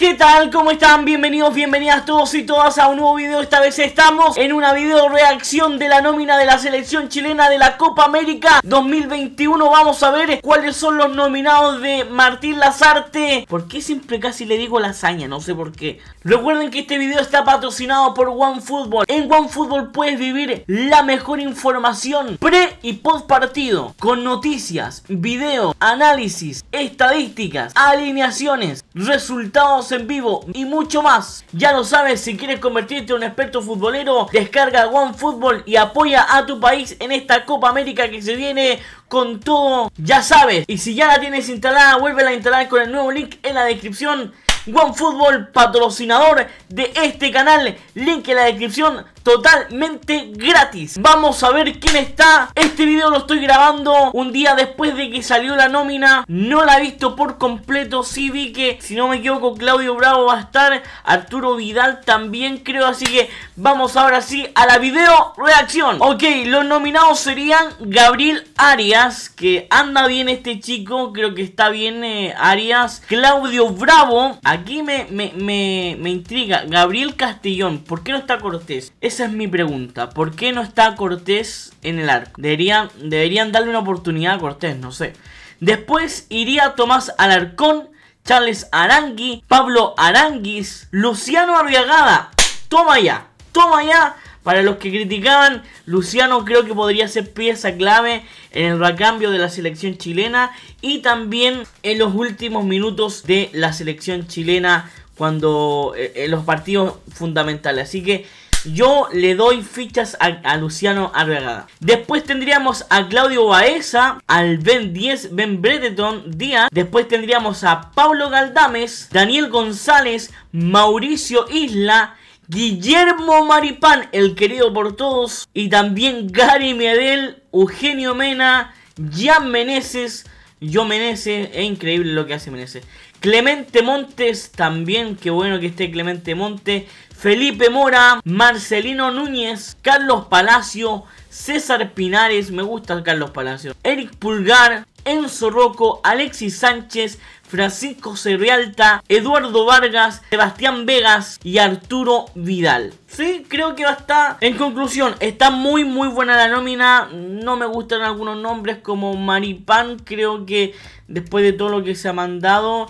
¿Qué tal? ¿Cómo están? Bienvenidos, bienvenidas todos y todas a un nuevo video. Esta vez estamos en una video reacción de la nómina de la selección chilena de la Copa América 2021. Vamos a ver cuáles son los nominados de Martín Lazarte. ¿Por qué siempre casi le digo lasaña? No sé por qué. Recuerden que este video está patrocinado por OneFootball. En OneFootball puedes vivir la mejor información pre y post partido con noticias, video, análisis, estadísticas, alineaciones, resultados en vivo y mucho más. Ya lo sabes, si quieres convertirte en un experto futbolero, descarga OneFootball y apoya a tu país en esta Copa América que se viene con todo. Ya sabes, y si ya la tienes instalada, Vuelve a instalar con el nuevo link en la descripción. OneFootball, patrocinador de este canal, link en la descripción totalmente gratis Vamos a ver quién está Este video lo estoy grabando un día después de que salió la nómina No la he visto por completo Sí vi que, si no me equivoco, Claudio Bravo va a estar Arturo Vidal también creo Así que vamos ahora sí a la video reacción Ok, los nominados serían Gabriel Arias Que anda bien este chico Creo que está bien eh, Arias Claudio Bravo Aquí me, me, intriga Gabriel Castellón ¿Por qué no está Cortés? esa es mi pregunta. ¿Por qué no está Cortés en el arco? Deberían, deberían darle una oportunidad a Cortés, no sé. Después iría Tomás Alarcón, Charles Arangui, Pablo Aranguis, Luciano Arriagada. Toma ya, toma ya. Para los que criticaban, Luciano creo que podría ser pieza clave en el recambio de la selección chilena y también en los últimos minutos de la selección chilena cuando eh, en los partidos fundamentales. Así que yo le doy fichas a, Luciano Arreglada. Después tendríamos a Claudio Baeza, al Ben 10, Ben Bredeton Díaz. Después tendríamos a Pablo Galdames, Daniel González, Mauricio Isla. Guillermo Maripán, el querido por todos, y también Gary Medel, Eugenio Mena, Jan Meneses, yo Menece, es increíble lo que hace Menece Clemente Montes, también, qué bueno que esté Clemente Montes. Felipe Mora, Marcelino Núñez, Carlos Palacio, César Pinares, me gusta Carlos Palacio. Eric Pulgar, Enzo Rocco, Alexis Sánchez, Francisco Serrialta, Eduardo Vargas, Sebastián Vegas y Arturo Vidal. Sí, creo que va a estar. En conclusión, está muy muy buena la nómina. No me gustan algunos nombres como Maripán. Creo que después de todo lo que se ha mandado.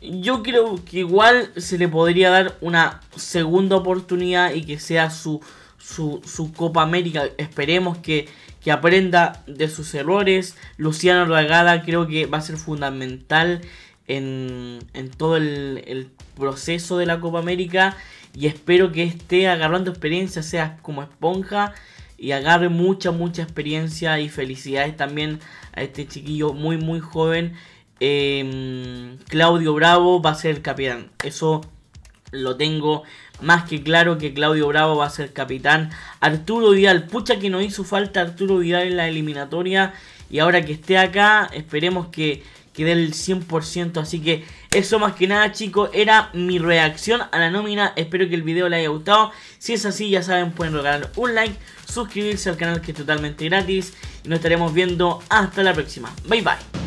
Yo creo que igual se le podría dar una segunda oportunidad y que sea su su, su Copa América. Esperemos que, aprenda de sus errores. Luciano Ragada creo que va a ser fundamental en, todo el, proceso de la Copa América. Y espero que esté agarrando experiencia, sea como esponja. Y agarre mucha, mucha experiencia y felicidades también a este chiquillo muy, muy joven. Em, Claudio Bravo va a ser capitán. Eso lo tengo más que claro que Claudio Bravo va a ser capitán. Arturo Vidal, pucha que no hizo falta Arturo Vidal en la eliminatoria y ahora que esté acá esperemos que, dé el 100%. Así que eso más que nada chicos, era mi reacción a la nómina. Espero que el video les haya gustado. Si es así ya saben pueden regalar un like, suscribirse al canal que es totalmente gratis y nos estaremos viendo hasta la próxima. Bye bye.